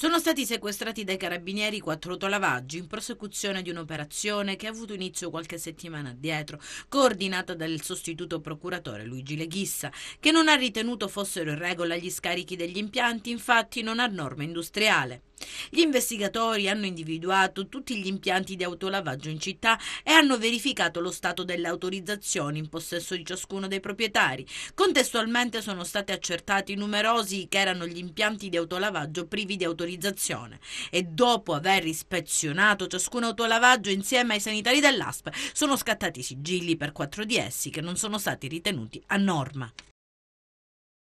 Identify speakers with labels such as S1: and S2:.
S1: Sono stati sequestrati dai carabinieri quattro autolavaggi in prosecuzione di un'operazione che ha avuto inizio qualche settimana addietro, coordinata dal sostituto procuratore Luigi Leghissa, che non ha ritenuto fossero in regola gli scarichi degli impianti, infatti non ha norma industriale. Gli investigatori hanno individuato tutti gli impianti di autolavaggio in città e hanno verificato lo stato delle autorizzazioni in possesso di ciascuno dei proprietari. Contestualmente sono stati accertati numerosi che erano gli impianti di autolavaggio privi di autorizzazione e dopo aver ispezionato ciascun autolavaggio insieme ai sanitari dell'ASP sono scattati sigilli per quattro di essi che non sono stati ritenuti
S2: a norma.